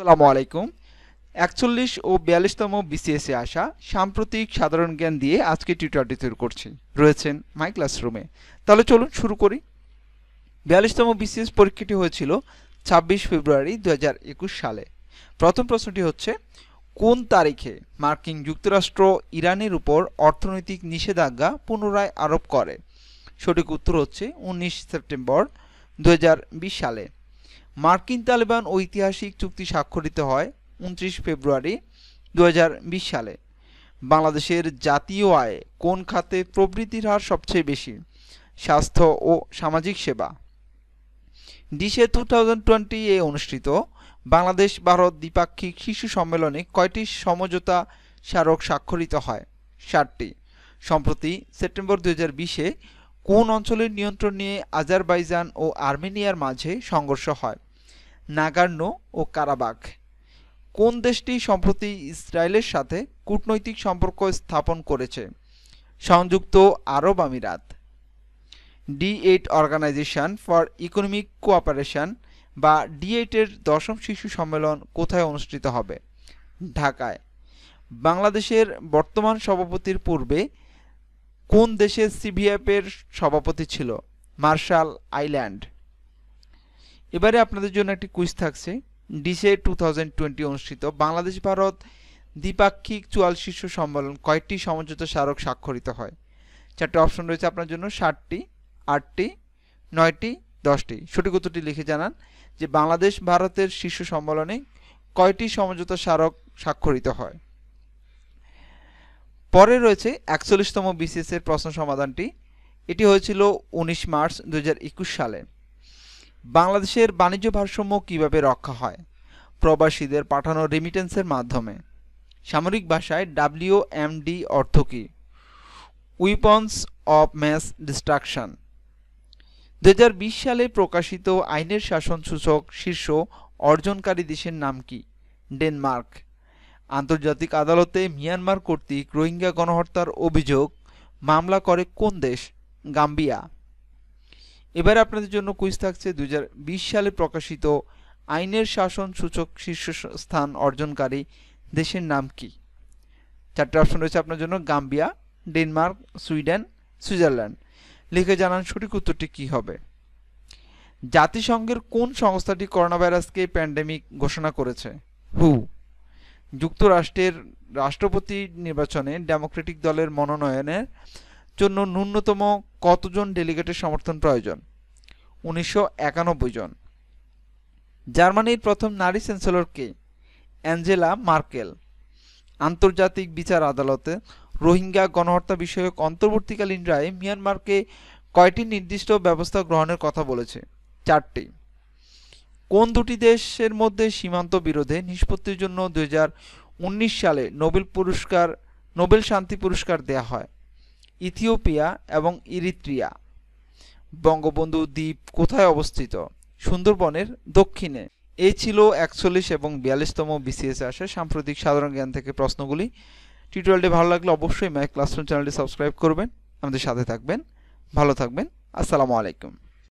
আসসালামু আলাইকুম একচল্লিশ ও বিয়াল্লিশতম এ আসা সাম্প্রতিক সাধারণ জ্ঞান দিয়ে আজকে টিউটারটি তৈরি করছি রয়েছেন মাই ক্লাসরুমে তাহলে চলুন শুরু করি বিয়াল্লিশতম বিসিএস পরীক্ষাটি হয়েছিল ছাব্বিশ ফেব্রুয়ারি দু সালে প্রথম প্রশ্নটি হচ্ছে কোন তারিখে মার্কিন যুক্তরাষ্ট্র ইরানের উপর অর্থনৈতিক নিষেধাজ্ঞা পুনরায় আরোপ করে সঠিক উত্তর হচ্ছে উনিশ সেপ্টেম্বর দু সালে মার্কিন তালেবান ঐতিহাসিক চুক্তি স্বাক্ষরিত হয় উনত্রিশ ফেব্রুয়ারি দু সালে বাংলাদেশের জাতীয় আয় কোন খাতে প্রবৃত্তির হার সবচেয়ে বেশি স্বাস্থ্য ও সামাজিক সেবা ডিসে টু থাউজেন্ড টোয়েন্টি এ অনুষ্ঠিত বাংলাদেশ ভারত দ্বিপাক্ষিক শিশু সম্মেলনে কয়টি সমঝোতা স্মারক স্বাক্ষরিত হয় ষাটটি সম্প্রতি সেপ্টেম্বর দু হাজার বিশে কোন অঞ্চলের নিয়ন্ত্রণ নিয়ে আজারবাইজান ও আর্মেনিয়ার মাঝে সংঘর্ষ হয় নাগার্ন ও কারাবাগ কোন দেশটি সম্প্রতি ইসরায়েলের সাথে কূটনৈতিক সম্পর্ক স্থাপন করেছে সংযুক্ত আরব আমিরাত D eight organization for economic cooperation বা ডি এইটের দশম শিশু সম্মেলন কোথায় অনুষ্ঠিত হবে ঢাকায় বাংলাদেশের বর্তমান সভাপতির পূর্বে কোন দেশে সিভিএফের সভাপতি ছিল মার্শাল আইল্যান্ড এবারে আপনাদের জন্য একটি কুইজ থাকছে ডিসে টু অনুষ্ঠিত বাংলাদেশ ভারত দ্বিপাক্ষিক চুয়াল শীর্ষ সম্মেলন কয়েকটি সমঝোতা স্মারক স্বাক্ষরিত হয় চারটি অপশন রয়েছে আপনার জন্য ষাটটি আটটি নয়টি দশটি সঠিক উত্তরটি লিখে জানান যে বাংলাদেশ ভারতের শীর্ষ সম্মেলনে কয়টি সমঝোতা স্মারক স্বাক্ষরিত হয় পরে রয়েছে একচল্লিশতম বিসিএস এর প্রশ্ন সমাধানটি এটি হয়েছিল উনিশ মার্চ দু সালে বাংলাদেশের বাণিজ্য ভারসাম্য কিভাবে রক্ষা হয় প্রবাসীদের পাঠানো রেমিটেন্সের মাধ্যমে সামরিক ভাষায় ডাব্লিউ ডি অর্থ কী উইপন্স অফ ম্যাস ডিস্ট্রাকশন দু সালে প্রকাশিত আইনের শাসন সূচক শীর্ষ অর্জনকারী দেশের নাম কি ডেনমার্ক আন্তর্জাতিক আদালতে মিয়ানমার কর্তৃক রোহিঙ্গা গণহত্যার অভিযোগ মামলা করে কোন দেশ গাম্বিয়া এবারে আপনাদের জন্য কুইজ থাকছে দু সালে প্রকাশিত আইনের শাসন সূচক শীর্ষস্থান অর্জনকারী দেশের নাম কি চারটে অপশন রয়েছে আপনার জন্য গাম্বিয়া ডেনমার্ক সুইডেন সুইজারল্যান্ড লিখে জানান সঠিক উত্তরটি কী হবে জাতিসংঘের কোন সংস্থাটি করোনা ভাইরাসকে প্যান্ডেমিক ঘোষণা করেছে হু যুক্তরাষ্ট্রের রাষ্ট্রপতি নির্বাচনে ডেমোক্রেটিক দলের মনোনয়নের জন্য ন্যূনতম কতজন ডেলিগেটের সমর্থন প্রয়োজন উনিশশো জন জার্মানির প্রথম নারী চ্যান্সেলর কে অ্যাঞ্জেলা মার্কেল আন্তর্জাতিক বিচার আদালতে রোহিঙ্গা গণহত্যা বিষয়ক অন্তর্বর্তীকালীন রায়ে মিয়ানমারকে কয়টি নির্দিষ্ট ব্যবস্থা গ্রহণের কথা বলেছে চারটি কোন দুটি দেশের মধ্যে সীমান্ত বিরোধে নিষ্পত্তির জন্য দুই সালে নোবেল পুরস্কার নোবেল শান্তি পুরস্কার দেয়া হয় ইথিওপিয়া এবং ইরিত্রিয়া বঙ্গবন্ধু দ্বীপ কোথায় অবস্থিত সুন্দরবনের দক্ষিণে এই ছিল একচল্লিশ এবং বিয়াল্লিশতম বিসিএস আসে সাম্প্রতিক সাধারণ জ্ঞান থেকে প্রশ্নগুলি টিউটোরিয়ালটি ভালো লাগলে অবশ্যই মাই ক্লাসরুম চ্যানেলটি সাবস্ক্রাইব করবেন আমাদের সাথে থাকবেন ভালো থাকবেন আসসালামু আলাইকুম